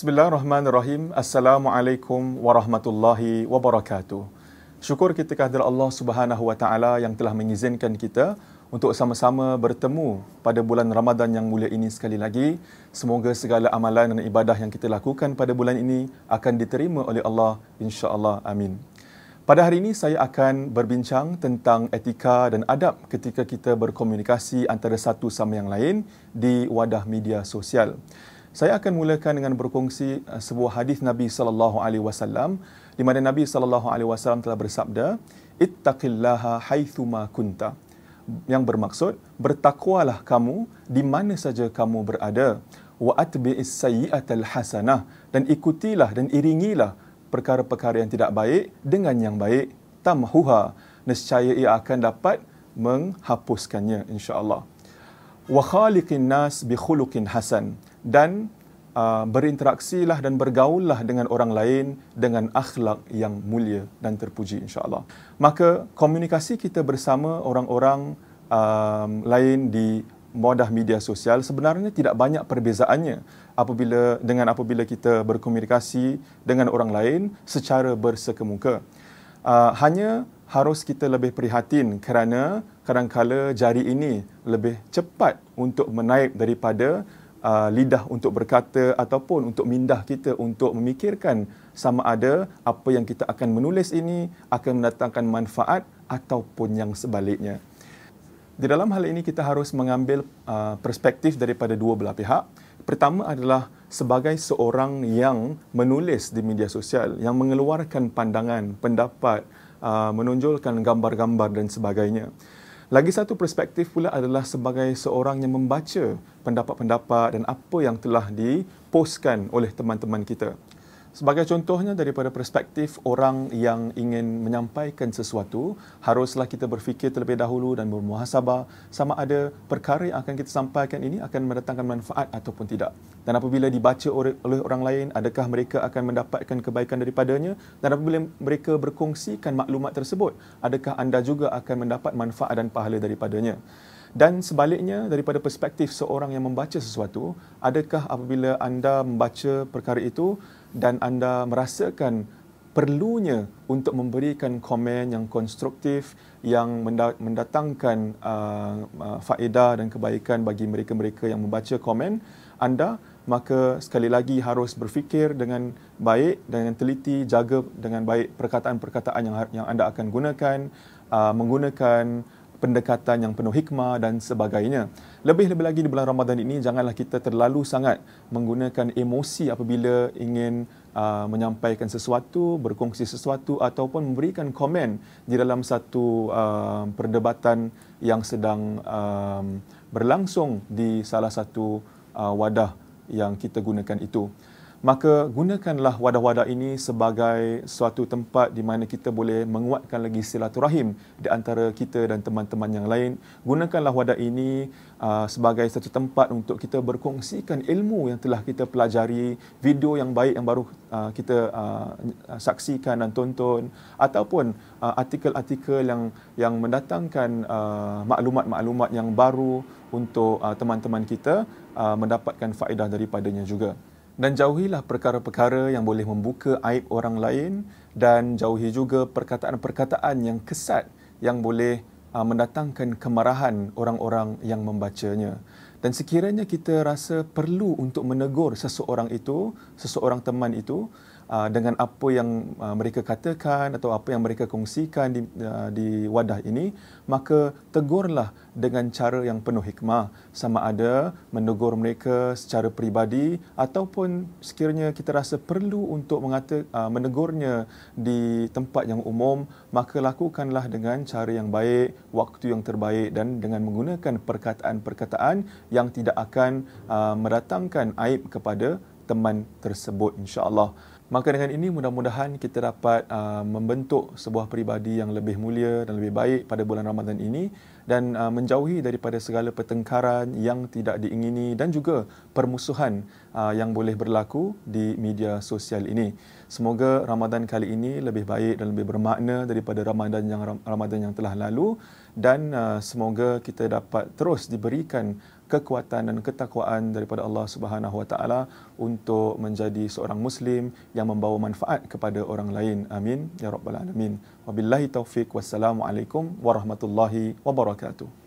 Bismillahirrahmanirrahim. Assalamualaikum warahmatullahi wabarakatuh. Syukur kita kehadirat Allah Subhanahu wa taala yang telah mengizinkan kita untuk sama-sama bertemu pada bulan Ramadan yang mulia ini sekali lagi. Semoga segala amalan dan ibadah yang kita lakukan pada bulan ini akan diterima oleh Allah insya-Allah. Amin. Pada hari ini saya akan berbincang tentang etika dan adab ketika kita berkomunikasi antara satu sama yang lain di wadah media sosial. Saya akan mulakan dengan berkongsi eh, sebuah hadis Nabi sallallahu alaihi wasallam di mana Nabi sallallahu alaihi wasallam telah bersabda, "Ittaqillaha haitsuma kunta." Yang bermaksud, bertakwalah kamu di mana saja kamu berada. Wa atbi'is sayyi'atal hasanah dan ikutilah dan iringilah perkara-perkara yang tidak baik dengan yang baik. Tamhuha. Nescaya ia akan dapat menghapuskannya insya-Allah. Wa khaliqin nas bi khuluqin hasan dan uh, berinteraksilah dan bergaullah dengan orang lain dengan akhlak yang mulia dan terpuji insyaallah maka komunikasi kita bersama orang-orang uh, lain di modah media sosial sebenarnya tidak banyak perbezaannya apabila dengan apabila kita berkomunikasi dengan orang lain secara bersekemuka uh, hanya harus kita lebih prihatin kerana kadang-kadang jari ini lebih cepat untuk menaik daripada uh, lidah untuk berkata ataupun untuk mindah kita untuk memikirkan sama ada apa yang kita akan menulis ini akan mendatangkan manfaat ataupun yang sebaliknya. Di dalam hal ini kita harus mengambil uh, perspektif daripada dua belah pihak. Pertama adalah sebagai seorang yang menulis di media sosial yang mengeluarkan pandangan, pendapat, uh, menonjolkan gambar-gambar dan sebagainya. Lagi satu perspektif pula adalah sebagai seorang yang membaca pendapat-pendapat dan apa yang telah diposkan oleh teman-teman kita. Sebagai contohnya daripada perspektif orang yang ingin menyampaikan sesuatu, haruslah kita berfikir terlebih dahulu dan bermuhasabah sama ada perkara yang akan kita sampaikan ini akan mendatangkan manfaat ataupun tidak. Dan apabila dibaca oleh orang lain, adakah mereka akan mendapatkan kebaikan daripadanya? Dan apabila mereka berkongsikan maklumat tersebut, adakah anda juga akan mendapat manfaat dan pahala daripadanya? Dan sebaliknya daripada perspektif seorang yang membaca sesuatu, adakah apabila anda membaca perkara itu dan anda merasakan perlunya untuk memberikan komen yang konstruktif yang mendatangkan uh, uh, faedah dan kebaikan bagi mereka-mereka yang membaca komen anda maka sekali lagi harus berfikir dengan baik dengan teliti jaga dengan baik perkataan-perkataan yang yang anda akan gunakan uh, menggunakan pendekatan yang penuh hikmah dan sebagainya. Lebih-lebih lagi di bulan Ramadan ini, janganlah kita terlalu sangat menggunakan emosi apabila ingin uh, menyampaikan sesuatu, berkongsi sesuatu ataupun memberikan komen di dalam satu uh, perdebatan yang sedang uh, berlangsung di salah satu uh, wadah yang kita gunakan itu maka gunakanlah wadah-wadah ini sebagai suatu tempat di mana kita boleh menguatkan lagi silaturahim di antara kita dan teman-teman yang lain. Gunakanlah wadah ini uh, sebagai satu tempat untuk kita berkongsikan ilmu yang telah kita pelajari, video yang baik yang baru uh, kita uh, saksikan dan tonton ataupun artikel-artikel yang yang mendatangkan maklumat-maklumat yang baru untuk teman-teman kita mendapatkan faedah daripadanya juga dan jauhilah perkara-perkara yang boleh membuka aib orang lain dan jauhi juga perkataan-perkataan yang kesat yang boleh uh, mendatangkan kemarahan orang-orang yang membacanya. Dan sekiranya kita rasa perlu untuk menegur seseorang itu, seseorang teman itu, Uh, dengan apa yang uh, mereka katakan atau apa yang mereka kongsikan di, uh, di wadah ini, maka tegurlah dengan cara yang penuh hikmah. Sama ada menegur mereka secara peribadi ataupun sekiranya kita rasa perlu untuk mengata, menegurnya di tempat yang umum, maka lakukanlah dengan cara yang baik, waktu yang terbaik dan dengan menggunakan perkataan-perkataan yang tidak akan meratangkan aib kepada teman tersebut insyaAllah. Maka dengan ini mudah-mudahan kita dapat uh, membentuk sebuah peribadi yang lebih mulia dan lebih baik pada bulan Ramadan ini dan uh, menjauhi daripada segala pertengkaran yang tidak diingini dan juga permusuhan uh, yang boleh berlaku di media sosial ini. Semoga Ramadan kali ini lebih baik dan lebih bermakna daripada Ramadan yang Ramadan yang telah lalu dan uh, semoga kita dapat terus diberikan kekuatan dan ketakwaan daripada Allah Subhanahu Wa Taala untuk menjadi seorang muslim yang membawa manfaat kepada orang lain. Amin ya rabbal alamin. Wabillahi taufik wassalamu alaikum warahmatullahi wabarakatuh.